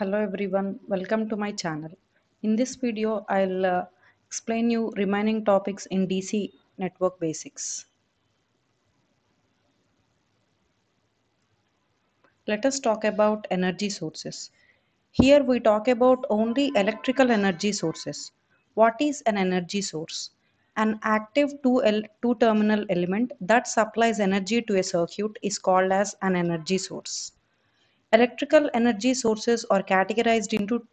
hello everyone welcome to my channel in this video i'll uh, explain you remaining topics in dc network basics let us talk about energy sources here we talk about only electrical energy sources what is an energy source an active two, two terminal element that supplies energy to a circuit is called as an energy source Electrical energy sources are categorized into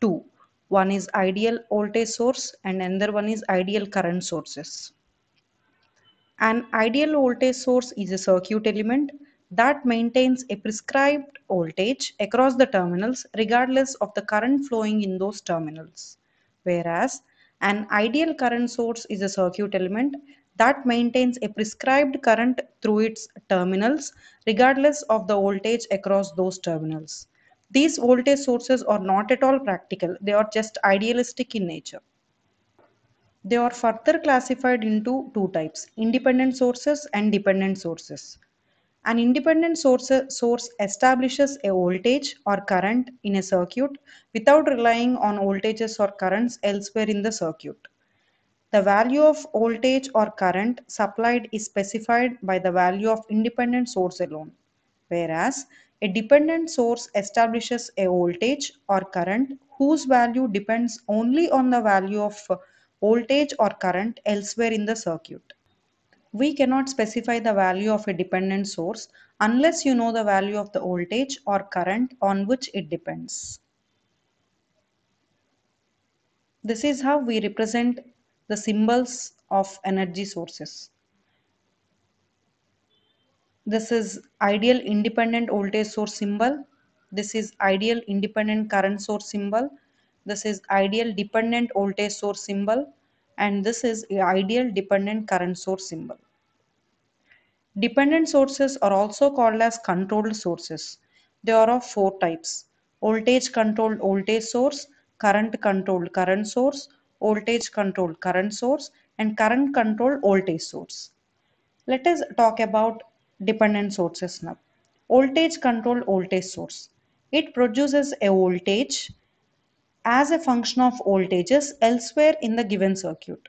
two. One is ideal voltage source and another one is ideal current sources. An ideal voltage source is a circuit element that maintains a prescribed voltage across the terminals regardless of the current flowing in those terminals. Whereas an ideal current source is a circuit element that maintains a prescribed current through its terminals regardless of the voltage across those terminals. These voltage sources are not at all practical, they are just idealistic in nature. They are further classified into two types, independent sources and dependent sources. An independent source, source establishes a voltage or current in a circuit without relying on voltages or currents elsewhere in the circuit. The value of voltage or current supplied is specified by the value of independent source alone, whereas a dependent source establishes a voltage or current whose value depends only on the value of voltage or current elsewhere in the circuit. We cannot specify the value of a dependent source unless you know the value of the voltage or current on which it depends. This is how we represent the symbols of energy sources. This is ideal independent voltage source symbol. This is ideal independent current source symbol. This is ideal dependent voltage source symbol. And this is ideal dependent current source symbol. Dependent sources are also called as controlled sources. They are of four types. Voltage controlled voltage source, current controlled current source, voltage controlled current source and current controlled voltage source. Let us talk about dependent sources now. Voltage controlled voltage source. It produces a voltage as a function of voltages elsewhere in the given circuit.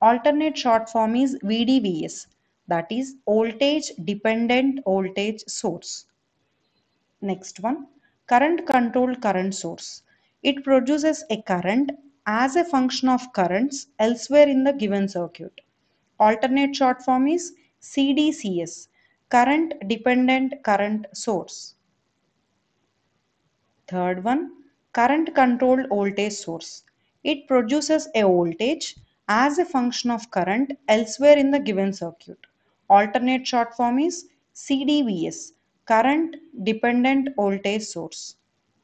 Alternate short form is VDVS that is voltage dependent voltage source. Next one current controlled current source. It produces a current as a function of currents elsewhere in the given circuit. Alternate short form is CDCS, current dependent current source. Third one, current controlled voltage source. It produces a voltage as a function of current elsewhere in the given circuit. Alternate short form is CDVS, current dependent voltage source.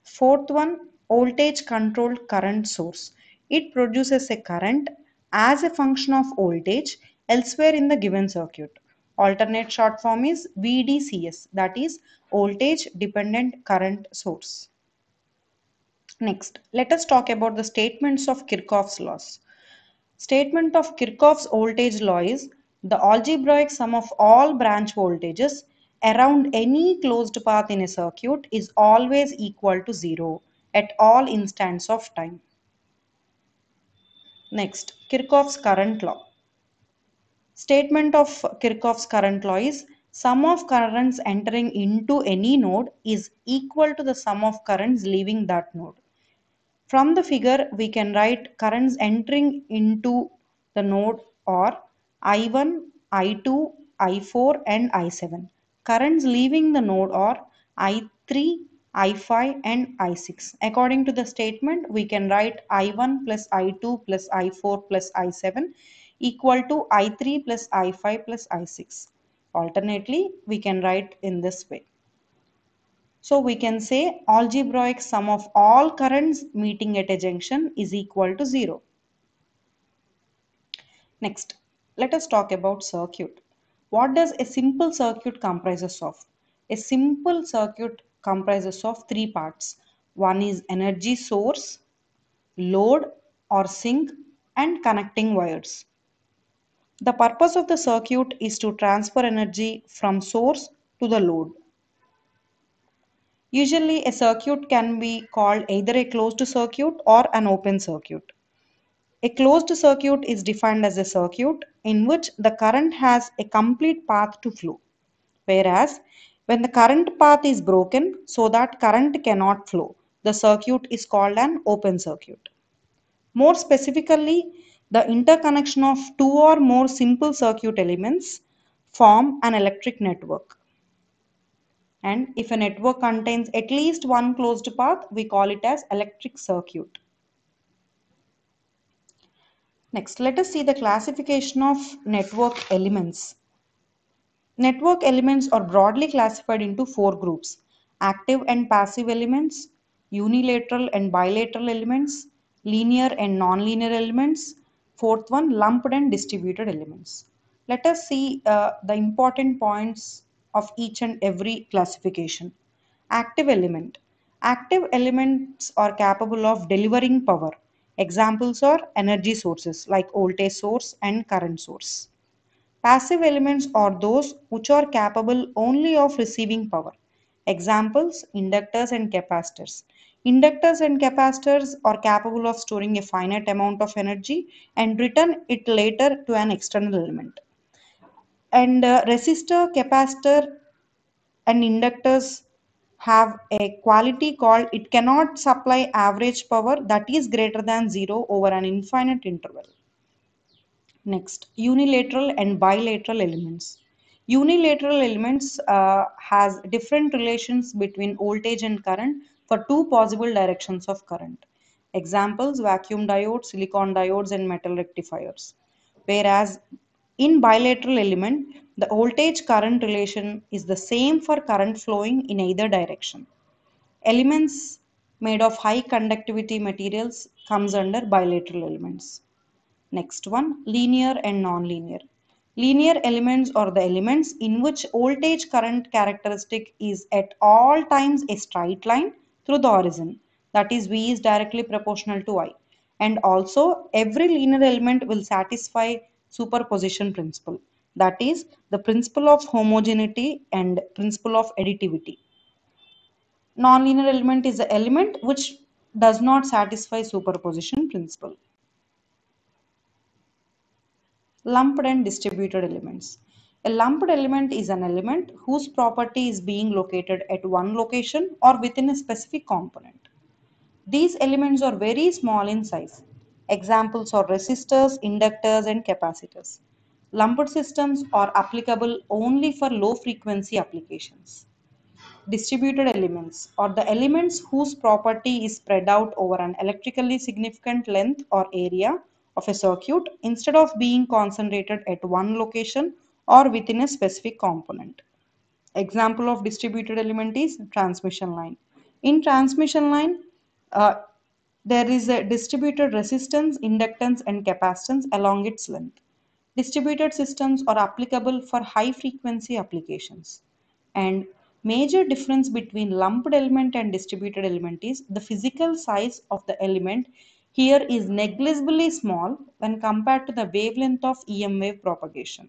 Fourth one, voltage controlled current source it produces a current as a function of voltage elsewhere in the given circuit. Alternate short form is VDCS that is voltage dependent current source. Next, let us talk about the statements of Kirchhoff's laws. Statement of Kirchhoff's voltage law is the algebraic sum of all branch voltages around any closed path in a circuit is always equal to 0 at all instants of time. Next, Kirchhoff's current law. Statement of Kirchhoff's current law is sum of currents entering into any node is equal to the sum of currents leaving that node. From the figure, we can write currents entering into the node are I1, I2, I4 and I7. Currents leaving the node are I3, I5 and I6. According to the statement, we can write I1 plus I2 plus I4 plus I7 equal to I3 plus I5 plus I6. Alternately, we can write in this way. So we can say algebraic sum of all currents meeting at a junction is equal to 0. Next, let us talk about circuit. What does a simple circuit comprises of? A simple circuit comprises of three parts. One is energy source, load or sink and connecting wires. The purpose of the circuit is to transfer energy from source to the load. Usually a circuit can be called either a closed circuit or an open circuit. A closed circuit is defined as a circuit in which the current has a complete path to flow, whereas when the current path is broken so that current cannot flow. The circuit is called an open circuit. More specifically, the interconnection of two or more simple circuit elements form an electric network. And if a network contains at least one closed path, we call it as electric circuit. Next, let us see the classification of network elements. Network elements are broadly classified into four groups active and passive elements, unilateral and bilateral elements, linear and nonlinear elements, fourth one lumped and distributed elements. Let us see uh, the important points of each and every classification. Active element. Active elements are capable of delivering power. Examples are energy sources like voltage source and current source. Passive elements are those which are capable only of receiving power. Examples, inductors and capacitors. Inductors and capacitors are capable of storing a finite amount of energy and return it later to an external element. And uh, resistor, capacitor and inductors have a quality called it cannot supply average power that is greater than zero over an infinite interval. Next, unilateral and bilateral elements. Unilateral elements uh, has different relations between voltage and current for two possible directions of current. Examples, vacuum diodes, silicon diodes and metal rectifiers. Whereas in bilateral element, the voltage current relation is the same for current flowing in either direction. Elements made of high conductivity materials comes under bilateral elements. Next one, linear and nonlinear. Linear elements are the elements in which voltage current characteristic is at all times a straight line through the origin. That is V is directly proportional to I. And also every linear element will satisfy superposition principle. That is the principle of homogeneity and principle of additivity. Nonlinear element is the element which does not satisfy superposition principle lumped and distributed elements. A lumped element is an element whose property is being located at one location or within a specific component. These elements are very small in size. Examples are resistors, inductors and capacitors. Lumped systems are applicable only for low frequency applications. Distributed elements are the elements whose property is spread out over an electrically significant length or area of a circuit instead of being concentrated at one location or within a specific component. Example of distributed element is transmission line. In transmission line, uh, there is a distributed resistance, inductance and capacitance along its length. Distributed systems are applicable for high frequency applications. And major difference between lumped element and distributed element is the physical size of the element here is negligibly small when compared to the wavelength of EM wave propagation,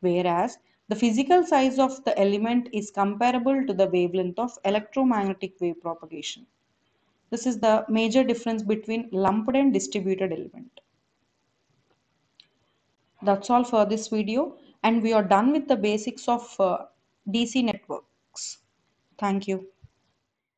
whereas the physical size of the element is comparable to the wavelength of electromagnetic wave propagation. This is the major difference between lumped and distributed element. That's all for this video and we are done with the basics of uh, DC networks. Thank you.